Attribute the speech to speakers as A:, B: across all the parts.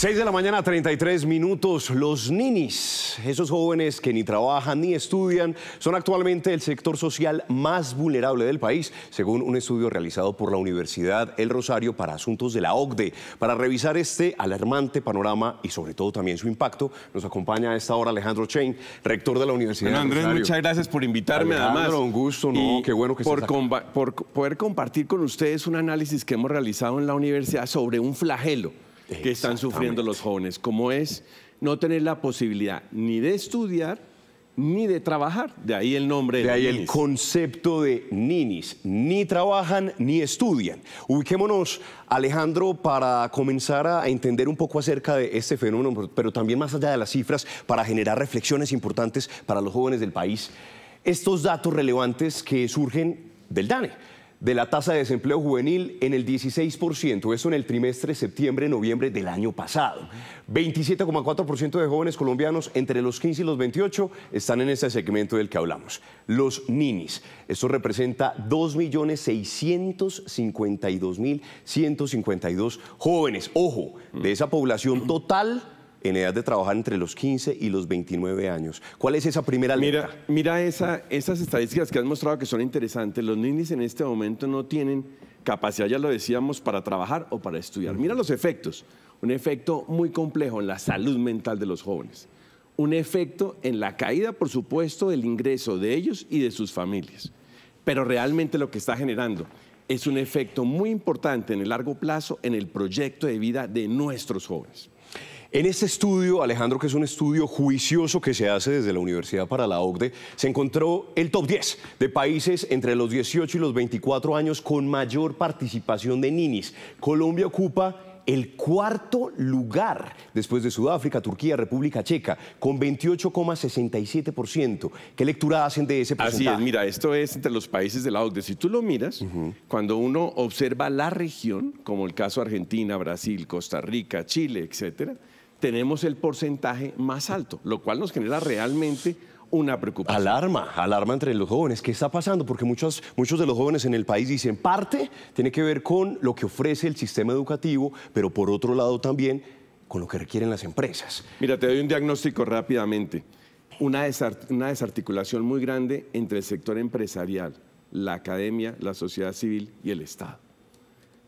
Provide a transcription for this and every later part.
A: 6 de la mañana, 33 minutos. Los ninis, esos jóvenes que ni trabajan ni estudian, son actualmente el sector social más vulnerable del país, según un estudio realizado por la Universidad El Rosario para asuntos de la OCDE. Para revisar este alarmante panorama y sobre todo también su impacto, nos acompaña a esta hora Alejandro Chain, rector de la Universidad bueno, Andrés, muchas
B: gracias por invitarme Alejandro, un gusto, no, qué bueno que por, por poder compartir con ustedes un análisis que hemos realizado en la universidad sobre un flagelo que están sufriendo los jóvenes, como es no tener la posibilidad ni de estudiar ni de trabajar. De ahí el nombre. De, de ahí el
A: concepto de ninis. Ni trabajan ni estudian. Ubiquémonos, Alejandro, para comenzar a entender un poco acerca de este fenómeno, pero también más allá de las cifras, para generar reflexiones importantes para los jóvenes del país. Estos datos relevantes que surgen del DANE de la tasa de desempleo juvenil en el 16%, eso en el trimestre septiembre-noviembre del año pasado. 27,4% de jóvenes colombianos entre los 15 y los 28 están en este segmento del que hablamos, los ninis. Esto representa 2.652.152 jóvenes. Ojo, de esa población total en edad de trabajar entre los 15 y los 29 años. ¿Cuál es esa primera línea? Mira, esas estadísticas que han mostrado que son interesantes. Los niños en este
B: momento no tienen capacidad, ya lo decíamos, para trabajar o para estudiar. Mira los efectos. Un efecto muy complejo en la salud mental de los jóvenes. Un efecto en la caída, por supuesto, del ingreso de ellos y de sus familias. Pero realmente lo que está generando es un efecto muy importante en el largo plazo en el proyecto de vida de nuestros
A: jóvenes. En este estudio, Alejandro, que es un estudio juicioso que se hace desde la Universidad para la OCDE, se encontró el top 10 de países entre los 18 y los 24 años con mayor participación de ninis. Colombia ocupa el cuarto lugar después de Sudáfrica, Turquía, República Checa, con 28,67%. ¿Qué lectura hacen de ese porcentaje? Así es,
B: mira, esto es entre los países de la OCDE. Si tú lo miras, cuando uno observa la región, como el caso Argentina, Brasil, Costa Rica, Chile, etcétera, tenemos el porcentaje más alto, lo cual nos genera realmente
A: una preocupación. Alarma, alarma entre los jóvenes. ¿Qué está pasando? Porque muchos, de los jóvenes en el país dicen, parte tiene que ver con lo que ofrece el sistema educativo, pero por otro lado también con lo que requieren las empresas.
B: Mira, te doy un diagnóstico rápidamente. una desarticulación muy grande entre el sector empresarial, la academia, la sociedad civil y el Estado.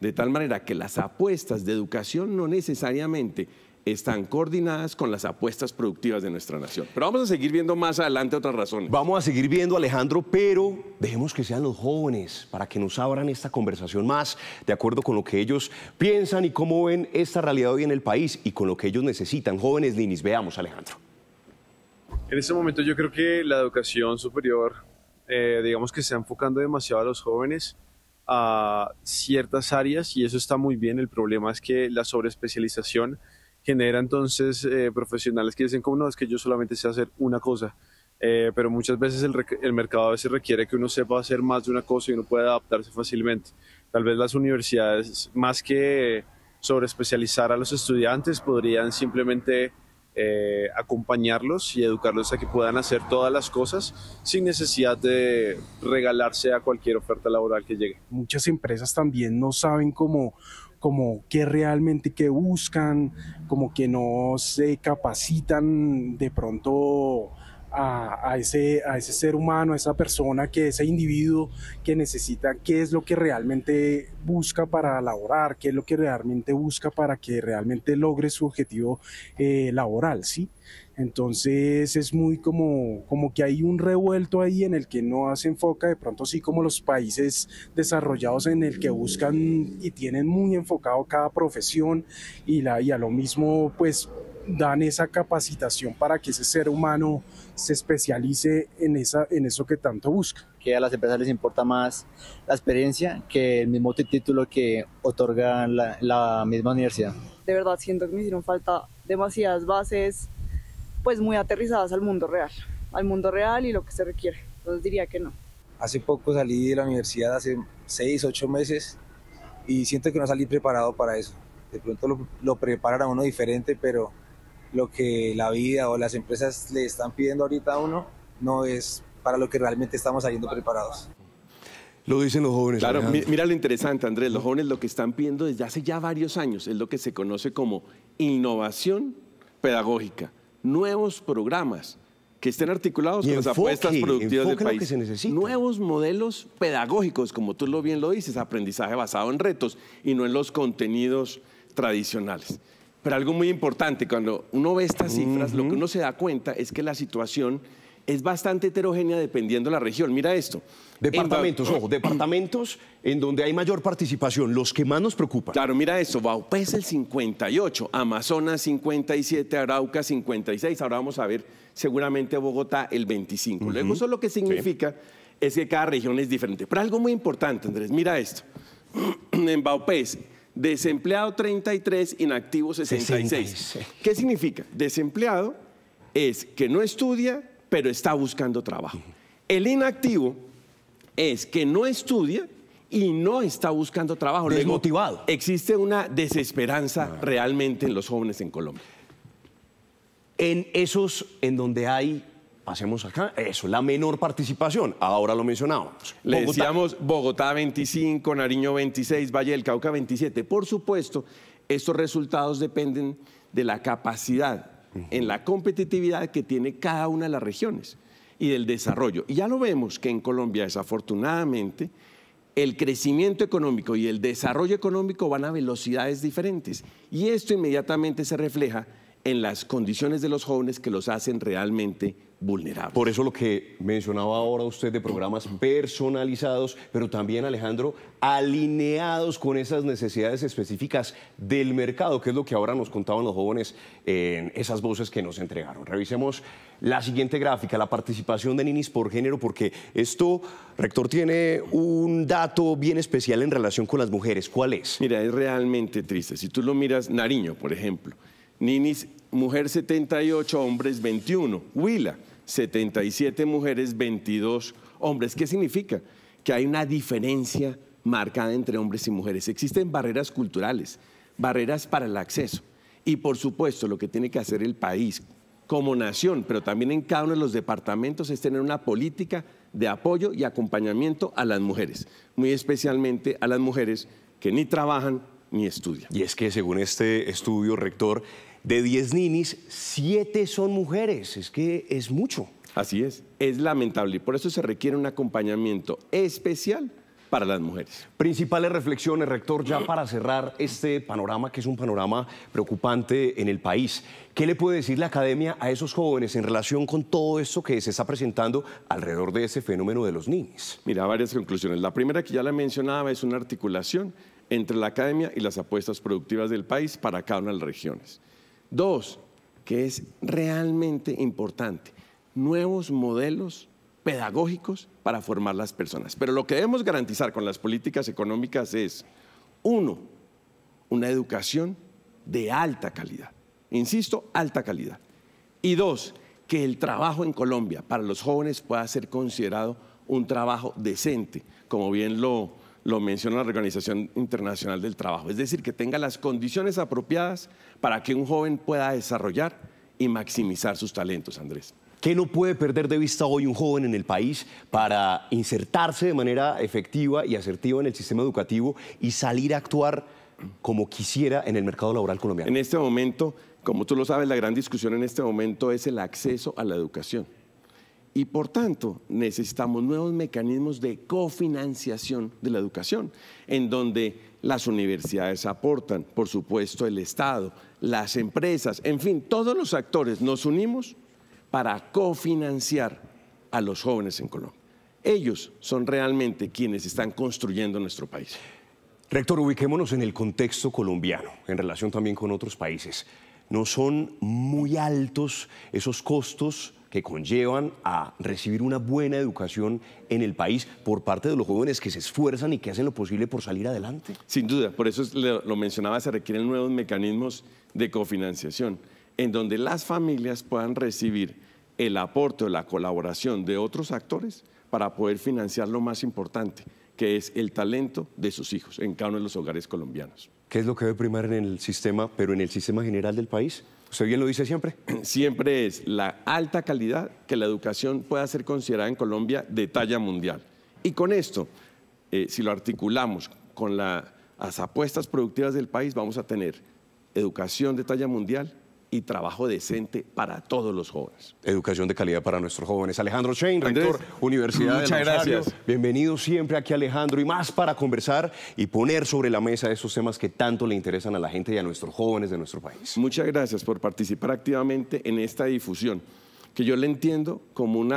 B: De tal manera que las apuestas de educación no necesariamente están coordinadas con las apuestas productivas de nuestra nación. Pero vamos a seguir viendo más adelante otras razones.
A: Vamos a seguir viendo, Alejandro, pero dejemos que sean los jóvenes para que nos abran esta conversación más de acuerdo con lo que ellos piensan y cómo ven esta realidad hoy en el país y con lo que ellos necesitan. Jóvenes Linis, veamos, Alejandro.
B: En este momento yo creo que la educación superior, eh, digamos que se está enfocando demasiado a los jóvenes a ciertas áreas y eso está muy bien. El problema es que la sobreespecialización especialización genera entonces eh, profesionales que dicen como no, es que yo solamente sé hacer una cosa. Eh, pero muchas veces el, mercado a veces requiere que uno sepa hacer más de una cosa y uno pueda adaptarse fácilmente. Tal vez las universidades, más que sobre especializar a los estudiantes, podrían simplemente eh, acompañarlos y educarlos a que puedan hacer todas las cosas sin necesidad de regalarse a cualquier oferta laboral que llegue. Muchas empresas también no saben cómo como que realmente que buscan, como que no se capacitan de pronto a, ese, a ese ser humano, a esa persona, que ese individuo que necesita, qué es lo que realmente busca para laborar, qué es lo que realmente busca para que realmente logre su objetivo eh, laboral, ¿sí? Entonces es muy como, como que hay un revuelto ahí en el que no se enfoca, de pronto sí como los países desarrollados en el que buscan y tienen muy enfocado cada profesión y, la, y a lo mismo pues dan esa capacitación para que ese ser humano se especialice en, esa, en eso que tanto busca.
A: Que a las empresas les importa más la experiencia que el mismo título que otorga la misma universidad.
B: De verdad siento que me hicieron falta demasiadas bases pues muy aterrizadas al mundo real, al mundo real y lo que se requiere. Entonces diría que no.
A: Hace poco salí de la universidad, hace seis, ocho meses, y siento que no salí preparado para eso. De pronto lo, lo preparan a uno diferente, pero lo que la vida o las empresas le están pidiendo ahorita a uno no es para lo que realmente estamos saliendo preparados. Lo dicen los jóvenes. Claro, mira
B: lo interesante, Andrés. Los jóvenes lo que están pidiendo desde hace ya varios años es lo que se conoce como innovación pedagógica nuevos programas que estén articulados con las apuestas productivas del país. Nuevos modelos pedagógicos, como tú lo bien lo dices, aprendizaje basado en retos y no en los contenidos tradicionales. Pero algo muy importante, cuando uno ve estas cifras, lo que uno se da cuenta es que la situación es bastante heterogénea dependiendo de la región. Mira esto. Departamentos, ojo, departamentos
A: en donde hay mayor participación, los que más nos preocupan.
B: Claro, mira esto, Baupés el 58, Amazonas 57, Arauca 56, ahora vamos a ver seguramente Bogotá el 25. Luego eso lo que significa es que cada región es diferente. Pero algo muy importante, Andrés, mira esto. en Baupés, desempleado 33, inactivo 66. ¿Qué significa? Desempleado es que no estudia, pero está buscando trabajo. El inactivo es que no estudia y no está buscando trabajo. Desmotivado. existe una desesperanza realmente en
A: los jóvenes en Colombia. En esos en donde hay pasemos acá, eso, la menor participación. Ahora lo mencionamos. Le decíamos Bogotá
B: 25, Nariño 26, Valle del Cauca 27. Por supuesto, estos resultados dependen de la capacidad en la competitividad que tiene cada una de las regiones y del desarrollo. Y ya lo vemos que en Colombia, desafortunadamente, el crecimiento económico y el desarrollo económico van a velocidades diferentes. Y esto inmediatamente
A: se refleja en las condiciones de los jóvenes que los hacen realmente vulnerables. Por eso lo que mencionaba ahora usted de programas personalizados, pero también, Alejandro, alineados con esas necesidades específicas del mercado, que es lo que ahora nos contaban los jóvenes en esas voces que nos entregaron. Revisemos la siguiente gráfica, la participación de ninis por género, porque esto, rector, tiene un dato bien especial en relación con las mujeres. ¿Cuál es? Mira, es realmente triste. Si tú lo miras, Nariño, por
B: ejemplo. Ninis, mujer 78, hombres 21. Huila, 77 mujeres, 22 hombres. ¿Qué significa? Que hay una diferencia marcada entre hombres y mujeres. Existen barreras culturales, barreras para el acceso. Y por supuesto, lo que tiene que hacer el país como nación, pero también en cada uno de los departamentos, es tener una política de apoyo y acompañamiento a las mujeres, muy
A: especialmente a las mujeres que ni trabajan y es que según este estudio, rector, de 10 ninis, 7 son mujeres. Es que es mucho.
B: Así es, es lamentable y por eso se requiere un acompañamiento especial para las mujeres.
A: Principales reflexiones, rector, ya para cerrar este panorama, que es un panorama preocupante en el país. ¿Qué le puede decir la academia a esos jóvenes en relación con todo esto que se está presentando alrededor de ese fenómeno de los ninis? Mira, varias conclusiones. La primera que ya la mencionaba
B: es una articulación entre la academia y las apuestas productivas del país para cada una de las regiones. Dos, que es realmente importante, nuevos modelos pedagógicos para formar las personas. Pero lo que debemos garantizar con las políticas económicas es, uno, una educación de alta calidad. Insisto, alta calidad. Y dos, que el trabajo en Colombia para los jóvenes pueda ser considerado un trabajo decente, como bien lo lo menciona la Organización Internacional del Trabajo, es decir, que tenga las condiciones apropiadas para
A: que un joven pueda desarrollar y maximizar sus talentos, Andrés. ¿Qué no puede perder de vista hoy un joven en el país para insertarse de manera efectiva y asertiva en el sistema educativo y salir a actuar como quisiera en el mercado laboral colombiano?
B: En este momento, como tú lo sabes, la gran discusión en este momento es el acceso a la educación. Y por tanto, necesitamos nuevos mecanismos de cofinanciación de la educación, en donde las universidades aportan, por supuesto, el Estado, las empresas, en fin, todos los actores nos unimos para cofinanciar a los jóvenes en Colombia. Ellos son realmente quienes están construyendo nuestro
A: país. Rector, ubiquémonos en el contexto colombiano, en relación también con otros países. ¿No son muy altos esos costos que conllevan a recibir una buena educación en el país por parte de los jóvenes que se esfuerzan y que hacen lo posible por salir adelante. Sin duda, por eso
B: lo mencionaba, se requieren nuevos mecanismos de cofinanciación, en donde las familias puedan recibir el aporte o la colaboración de otros actores para poder financiar lo más importante, que es el talento
A: de sus hijos en cada uno de los hogares colombianos. ¿Qué es lo que debe primar en el sistema, pero en el sistema general del país? ¿Usted bien lo dice siempre? Siempre es la alta calidad que la educación
B: pueda ser considerada en Colombia de talla mundial. Y con esto, eh, si lo articulamos con las apuestas productivas del país, vamos a tener educación de
A: talla mundial, y trabajo decente para todos los jóvenes. Educación de calidad para nuestros jóvenes. Alejandro Chain, rector, Universidad muchas de gracias. Bienvenido siempre aquí, Alejandro, y más para conversar y poner sobre la mesa esos temas que tanto le interesan a la gente y a nuestros jóvenes de nuestro país. Muchas gracias por participar activamente en esta difusión, que yo le entiendo como
B: un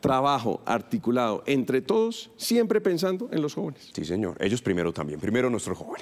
B: trabajo articulado entre todos, siempre pensando en los jóvenes. Sí, señor. Ellos primero también. Primero nuestros jóvenes.